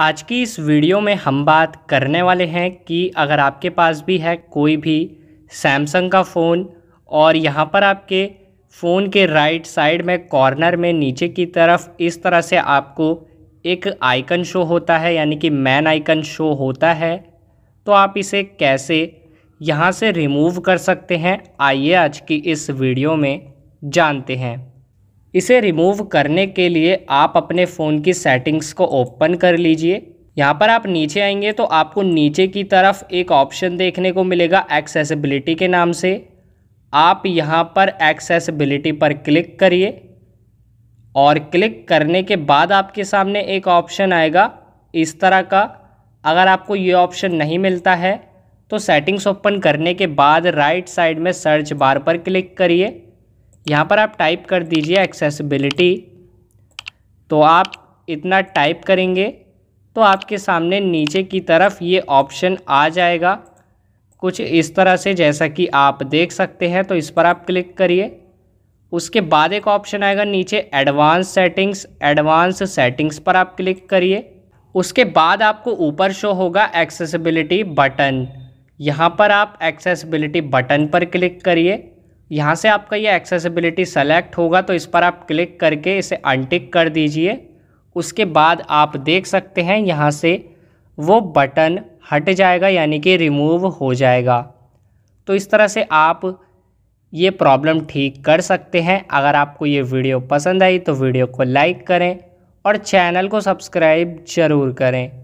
आज की इस वीडियो में हम बात करने वाले हैं कि अगर आपके पास भी है कोई भी सैमसंग का फ़ोन और यहाँ पर आपके फ़ोन के राइट साइड में कॉर्नर में नीचे की तरफ इस तरह से आपको एक आइकन शो होता है यानी कि मैन आइकन शो होता है तो आप इसे कैसे यहाँ से रिमूव कर सकते हैं आइए आज की इस वीडियो में जानते हैं इसे रिमूव करने के लिए आप अपने फ़ोन की सेटिंग्स को ओपन कर लीजिए यहाँ पर आप नीचे आएंगे तो आपको नीचे की तरफ एक ऑप्शन देखने को मिलेगा एक्सेसिबिलिटी के नाम से आप यहाँ पर एक्सेसिबिलिटी पर क्लिक करिए और क्लिक करने के बाद आपके सामने एक ऑप्शन आएगा इस तरह का अगर आपको ये ऑप्शन नहीं मिलता है तो सेटिंग्स ओपन करने के बाद राइट साइड में सर्च बार पर क्लिक करिए यहाँ पर आप टाइप कर दीजिए एक्सेसिबिलिटी तो आप इतना टाइप करेंगे तो आपके सामने नीचे की तरफ ये ऑप्शन आ जाएगा कुछ इस तरह से जैसा कि आप देख सकते हैं तो इस पर आप क्लिक करिए उसके बाद एक ऑप्शन आएगा नीचे एडवांस सेटिंग्स एडवांस सेटिंग्स पर आप क्लिक करिए उसके बाद आपको ऊपर शो होगा एक्सेसिबिलिटी बटन यहाँ पर आप एक्सेसिबिलिटी बटन पर क्लिक करिए यहाँ से आपका ये एक्सेसिबिलिटी सेलेक्ट होगा तो इस पर आप क्लिक करके इसे अनटिक कर दीजिए उसके बाद आप देख सकते हैं यहाँ से वो बटन हट जाएगा यानी कि रिमूव हो जाएगा तो इस तरह से आप ये प्रॉब्लम ठीक कर सकते हैं अगर आपको ये वीडियो पसंद आई तो वीडियो को लाइक करें और चैनल को सब्सक्राइब ज़रूर करें